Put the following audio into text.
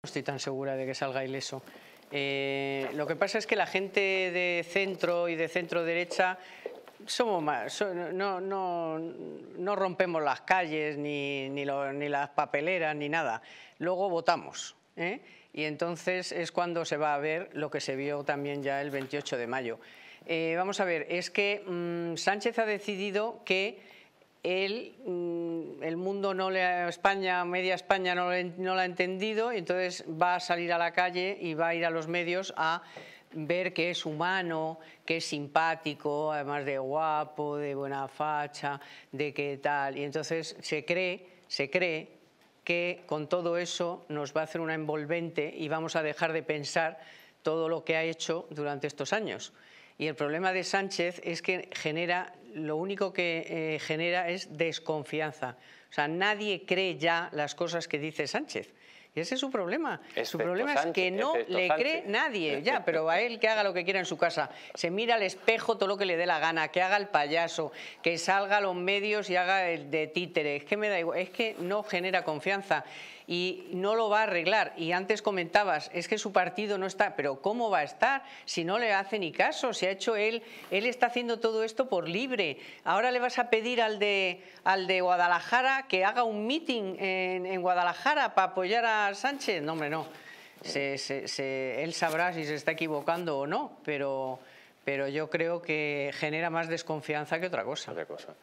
No estoy tan segura de que salga ileso. Eh, lo que pasa es que la gente de centro y de centro derecha somos más, no, no, rompemos las calles, ni, ni, las papeleras, ni nada. Luego votamos. ¿eh? Y entonces es cuando se va a ver lo que se vio también ya el 28 de mayo. Eh, vamos a ver, es que mm, Sánchez ha decidido que él el mundo no le, España, media España no, le, la ha entendido, y entonces va a salir a la calle y va a ir a los medios a ver que es humano, que es simpático, además de guapo, de buena facha, de qué tal. Y entonces se cree, se cree que con todo eso nos va a hacer una envolvente y vamos a dejar de pensar todo lo que ha hecho durante estos años. Y el problema de Sánchez es que genera, lo único que eh, genera es desconfianza. O sea, nadie cree ya las cosas que dice Sánchez. Y ese es su problema. su problema es que no le cree nadie. Ya, pero a él que haga lo que quiera en su casa. Se mira al espejo todo lo que le dé la gana, que haga el payaso, que salga a los medios y haga el de títere. Es que me da igual, es que no genera confianza y no lo va a arreglar. Y antes comentabas, es que su partido no está, pero ¿cómo va a estar si no le hace ni caso? si ha hecho él, él está haciendo todo esto por libre. Ahora le vas a pedir al de, al de Guadalajara que haga un meeting en, Guadalajara para apoyar a Sánchez? No, hombre, no. él sabrá si se está equivocando o no, pero, pero yo creo que genera más desconfianza que otra cosa. Otra cosa.